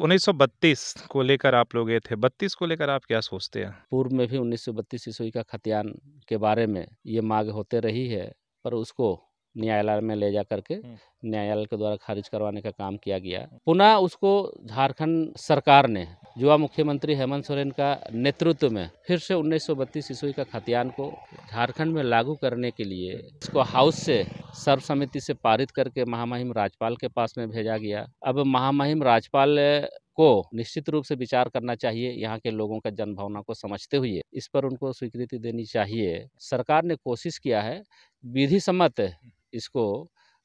1932 को लेकर आप लोग गए थे 32 को लेकर आप क्या सोचते हैं पूर्व में भी 1932 ईस्वी का खतियान के बारे में ये मांग होते रही है पर उसको न्यायालय में ले जा करके हम्म। न्यायालय के द्वारा खारिज करवाने का काम किया गया पुनः उसको झारखंड सरकार ने युवा मुख्यमंत्री हेमंत सोरेन का नेतृत्व में फिर से 1932 ईस्वी का खतियान को झारखंड में लागू करने के लिए इसको हाउस से सर्वसम्मति से पारित करके महामहिम राज्यपाल के पास में भेजा गया अब महामहिम राज्यपाल को निश्चित रूप से विचार करना चाहिए यहाँ के लोगों का जनभावना को समझते हुए इस पर उनको स्वीकृति देनी चाहिए सरकार ने कोशिश किया है विधि सम्मत इसको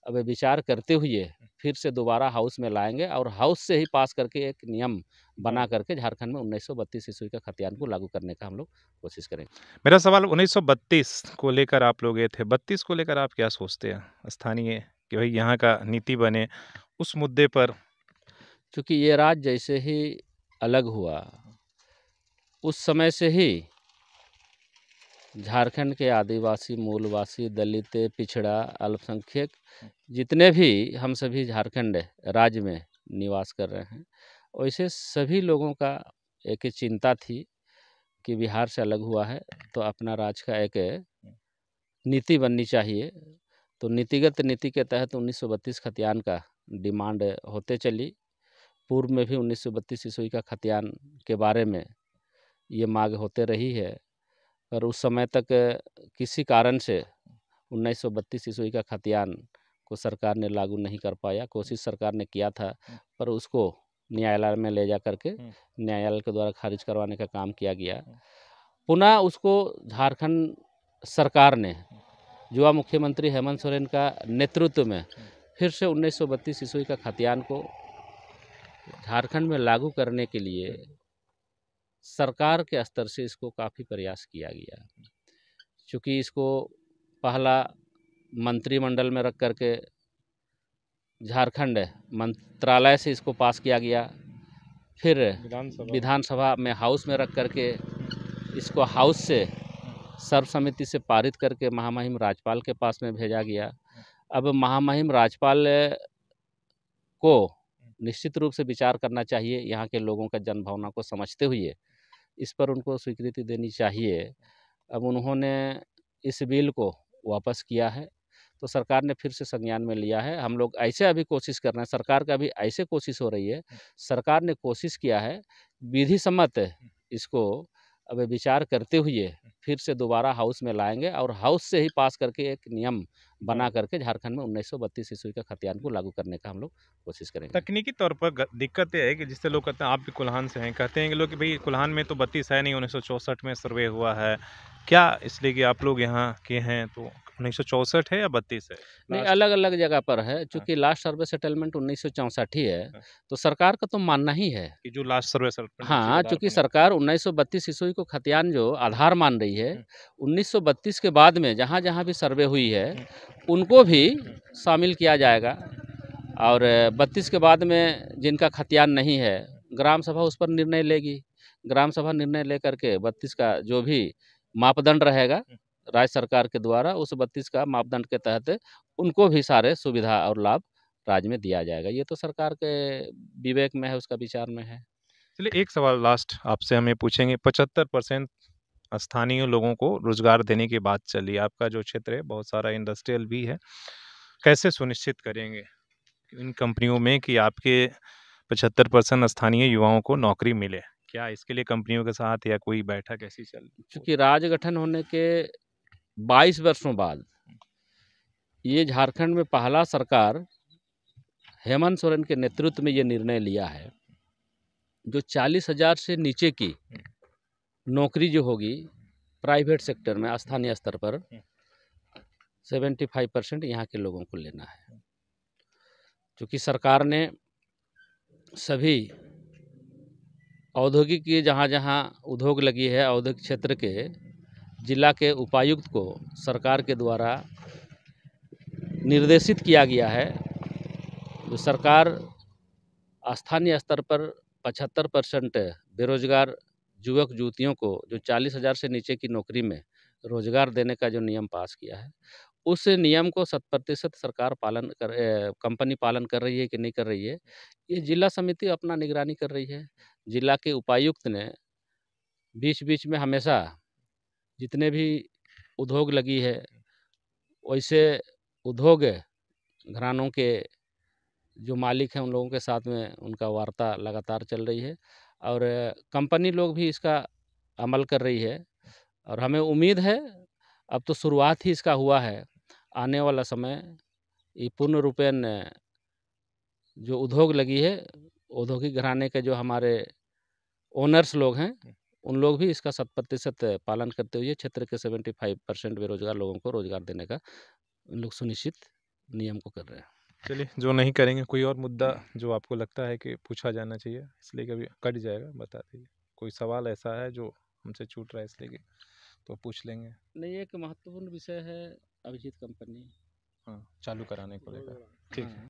अब विचार करते हुए फिर से दोबारा हाउस में लाएंगे और हाउस से ही पास करके एक नियम बना करके झारखंड में उन्नीस सौ बत्तीस ईस्वी का खतियान को लागू करने का हम लोग कोशिश करेंगे मेरा सवाल 1932 को लेकर आप लोग ये थे 32 को लेकर आप क्या सोचते हैं स्थानीय कि भाई यहाँ का नीति बने उस मुद्दे पर चूँकि ये राज्य जैसे ही अलग हुआ उस समय से ही झारखंड के आदिवासी मूलवासी दलित पिछड़ा अल्पसंख्यक हाँ। जितने भी हम सभी झारखंड राज्य में निवास कर रहे हैं वैसे सभी लोगों का एक चिंता थी कि बिहार से अलग हुआ है तो अपना राज्य का एक हाँ। नीति बननी चाहिए तो नीतिगत नीति के तहत 1932 खतियान का डिमांड होते चली पूर्व में भी 1932 ईस्वी का खतियान के बारे में ये मांग होते रही है और उस समय तक किसी कारण से 1932 ईस्वी का खतियान को सरकार ने लागू नहीं कर पाया कोशिश सरकार ने किया था पर उसको न्यायालय में ले जा करके न्यायालय के द्वारा खारिज करवाने का काम किया गया पुनः उसको झारखंड सरकार ने युवा मुख्यमंत्री हेमंत सोरेन का नेतृत्व में फिर से 1932 ईस्वी का खतियान को झारखंड में लागू करने के लिए सरकार के स्तर से इसको काफ़ी प्रयास किया गया चूँकि इसको पहला मंत्रिमंडल में रख कर के झारखंड मंत्रालय से इसको पास किया गया फिर विधानसभा में हाउस में रख कर के इसको हाउस से सर्वसमिति से पारित करके महामहिम राज्यपाल के पास में भेजा गया अब महामहिम राज्यपाल को निश्चित रूप से विचार करना चाहिए यहाँ के लोगों का जनभावना को समझते हुए इस पर उनको स्वीकृति देनी चाहिए अब उन्होंने इस बिल को वापस किया है तो सरकार ने फिर से संज्ञान में लिया है हम लोग ऐसे अभी कोशिश कर रहे हैं सरकार का भी ऐसे कोशिश हो रही है हम्म। सरकार ने कोशिश किया है विधि सम्मत हम्म। इसको अब विचार करते हुए हम्म। फिर से दोबारा हाउस में लाएंगे और हाउस से ही पास करके एक नियम बना हाँ। करके झारखंड में उन्नीस सौ बत्तीस ईस्वी का खतियान को लागू करने का हम लोग कोशिश करेंगे तकनीकी तौर पर दिक्कत यह है कि जिससे लोग कहते हैं आप भी कुल्हान से हैं कहते हैं कि लोग कि भाई कुल्हान में तो बत्तीस है नहीं उन्नीस में सर्वे हुआ है क्या इसलिए कि आप लोग यहाँ के हैं तो उन्नीस है या बत्तीस है नहीं अलग अलग जगह पर है हाँ। चूंकि लास्ट सर्वे सेटलमेंट उन्नीस ही है हाँ। तो सरकार का तो मानना ही है कि जो लास्ट सर्वे सेटलमेंट हाँ चूंकि सरकार उन्नीस सौ ईस्वी को खतियान जो आधार मान रही है हाँ। उन्नीस के बाद में जहाँ जहाँ भी सर्वे हुई है उनको भी शामिल किया जाएगा और बत्तीस के बाद में जिनका खतियान नहीं है ग्राम सभा उस पर निर्णय लेगी ग्राम सभा निर्णय लेकर के बत्तीस का जो भी मापदंड रहेगा हम्म। राज्य सरकार के द्वारा उस बत्तीस का मापदंड के तहत उनको भी सारे सुविधा और लाभ राज्य में दिया जाएगा ये तो सरकार के विवेक में है उसका विचार में है चलिए एक सवाल लास्ट आपसे हमें पूछेंगे पचहत्तर परसेंट स्थानीय लोगों को रोजगार देने की बात चली आपका जो क्षेत्र है बहुत सारा इंडस्ट्रियल भी है कैसे सुनिश्चित करेंगे इन कंपनियों में कि आपके पचहत्तर परसेंट स्थानीय युवाओं को नौकरी मिले क्या इसके लिए कंपनियों के साथ या कोई बैठक ऐसी चल चूंकि राज्य गठन होने के 22 वर्षों बाद ये झारखंड में पहला सरकार हेमंत सोरेन के नेतृत्व में ये निर्णय लिया है जो चालीस हज़ार से नीचे की नौकरी जो होगी प्राइवेट सेक्टर में स्थानीय स्तर पर सेवेंटी फाइव परसेंट यहाँ के लोगों को लेना है क्योंकि सरकार ने सभी औद्योगिक की जहाँ जहाँ उद्योग लगी है औद्योगिक क्षेत्र के जिला के उपायुक्त को सरकार के द्वारा निर्देशित किया गया है जो सरकार स्थानीय स्तर पर 75 परसेंट बेरोजगार युवक युवतियों को जो चालीस हज़ार से नीचे की नौकरी में रोजगार देने का जो नियम पास किया है उस नियम को शत प्रतिशत सरकार पालन कर कंपनी पालन कर रही है कि नहीं कर रही है ये जिला समिति अपना निगरानी कर रही है जिला के उपायुक्त ने बीच बीच में हमेशा जितने भी उद्योग लगी है वैसे उद्योग घरानों के जो मालिक हैं उन लोगों के साथ में उनका वार्ता लगातार चल रही है और कंपनी लोग भी इसका अमल कर रही है और हमें उम्मीद है अब तो शुरुआत ही इसका हुआ है आने वाला समय ये पूर्ण रूपेण जो उद्योग लगी है औद्योगिक घराने के जो हमारे ओनर्स लोग हैं हम्म। उन लोग भी इसका शत प्रतिशत पालन करते हुए क्षेत्र के सेवेंटी फाइव परसेंट बेरोजगार लोगों को रोजगार देने का उन लोग सुनिश्चित नियम को कर रहे हैं चलिए जो नहीं करेंगे कोई और मुद्दा हम्म। जो आपको लगता है कि पूछा जाना चाहिए इसलिए कभी कट जाएगा बता दीजिए कोई सवाल ऐसा है जो हमसे छूट रहा है इसलिए कि तो पूछ लेंगे नहीं एक महत्वपूर्ण विषय है अभिजीत कंपनी हाँ चालू कराने को लेकर ठीक है हाँ।